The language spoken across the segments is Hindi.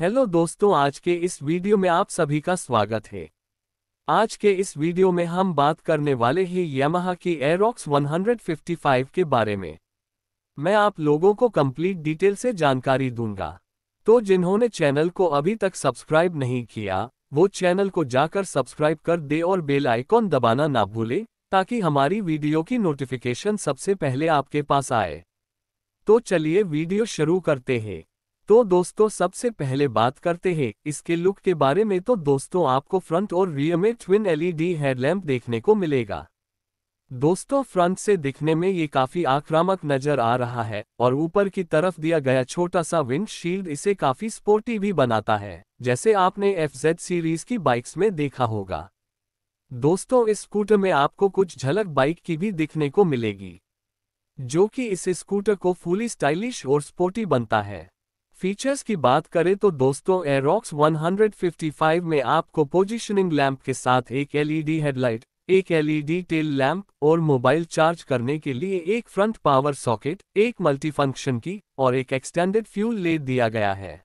हेलो दोस्तों आज के इस वीडियो में आप सभी का स्वागत है आज के इस वीडियो में हम बात करने वाले हैं यमहा की एयरॉक्स 155 के बारे में मैं आप लोगों को कंप्लीट डिटेल से जानकारी दूंगा तो जिन्होंने चैनल को अभी तक सब्सक्राइब नहीं किया वो चैनल को जाकर सब्सक्राइब कर दे और बेल आइकॉन दबाना ना भूले ताकि हमारी वीडियो की नोटिफिकेशन सबसे पहले आपके पास आए तो चलिए वीडियो शुरू करते हैं तो दोस्तों सबसे पहले बात करते हैं इसके लुक के बारे में तो दोस्तों आपको फ्रंट और रियर में ट्विन एलईडी हेडलैम्प देखने को मिलेगा दोस्तों फ्रंट से दिखने में ये काफी आक्रामक नजर आ रहा है और ऊपर की तरफ दिया गया छोटा सा विंडशील्ड इसे काफी स्पोर्टी भी बनाता है जैसे आपने एफ सीरीज की बाइक्स में देखा होगा दोस्तों इस स्कूटर में आपको कुछ झलक बाइक की भी दिखने को मिलेगी जो कि इस स्कूटर को फुली स्टाइलिश और स्पोर्टी बनता है फीचर्स की बात करें तो दोस्तों एरोक्स 155 में आपको पोजीशनिंग लैंप के साथ एक एलईडी हेडलाइट एक एलईडी टेल लैंप और मोबाइल चार्ज करने के लिए एक फ्रंट पावर सॉकेट एक मल्टीफंक्शन की और एक एक्सटेंडेड फ्यूल ले दिया गया है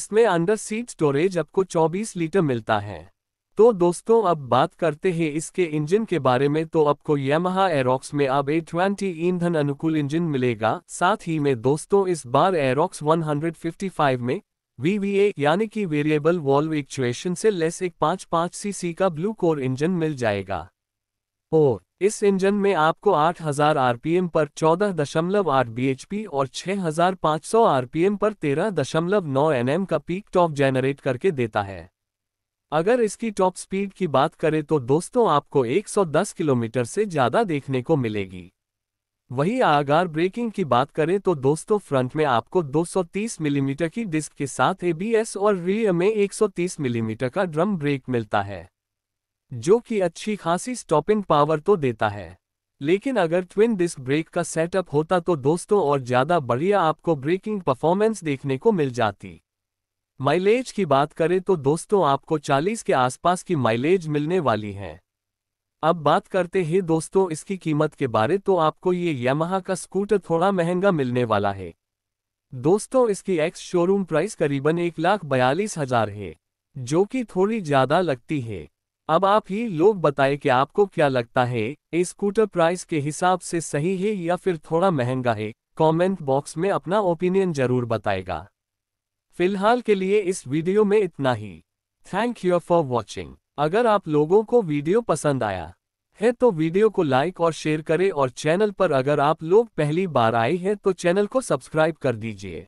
इसमें अंडर सीट स्टोरेज आपको 24 लीटर मिलता है तो दोस्तों अब बात करते हैं इसके इंजन के बारे में तो आपको यमहा एरोक्स में अब ए ट्वेंटी ईंधन अनुकूल इंजन मिलेगा साथ ही में दोस्तों इस बार एरोक्स 155 में वीवीए यानी कि वेरिएबल वॉल्व एक्चुएशन से लेस एक पाँच पाँच सीसी का ब्लू कोर इंजन मिल जाएगा और इस इंजन में आपको 8000 आरपीएम पर 14.8 दशमलव और 6500 आरपीएम पर 13.9 एनएम का पीक टॉप जेनरेट करके देता है अगर इसकी टॉप स्पीड की बात करें तो दोस्तों आपको 110 किलोमीटर से ज़्यादा देखने को मिलेगी वही आगार ब्रेकिंग की बात करें तो दोस्तों फ्रंट में आपको 230 मिलीमीटर की डिस्क के साथ एबीएस और रियर में 130 मिलीमीटर का ड्रम ब्रेक मिलता है जो कि अच्छी खासी स्टॉपिंग पावर तो देता है लेकिन अगर ट्विन डिस्क ब्रेक का सेटअप होता तो दोस्तों और ज़्यादा बढ़िया आपको ब्रेकिंग परफॉर्मेंस देखने को मिल जाती माइलेज की बात करें तो दोस्तों आपको 40 के आसपास की माइलेज मिलने वाली है अब बात करते हैं दोस्तों इसकी कीमत के बारे तो आपको ये यमहा का स्कूटर थोड़ा महंगा मिलने वाला है दोस्तों इसकी एक्स शोरूम प्राइस करीबन एक लाख बयालीस हजार है जो कि थोड़ी ज़्यादा लगती है अब आप ही लोग बताएं कि आपको क्या लगता है ये स्कूटर प्राइस के हिसाब से सही है या फिर थोड़ा महंगा है कमेंट बॉक्स में अपना ओपिनियन जरूर बताएगा फिलहाल के लिए इस वीडियो में इतना ही थैंक यू फॉर वॉचिंग अगर आप लोगों को वीडियो पसंद आया है तो वीडियो को लाइक और शेयर करें और चैनल पर अगर आप लोग पहली बार आए हैं तो चैनल को सब्सक्राइब कर दीजिए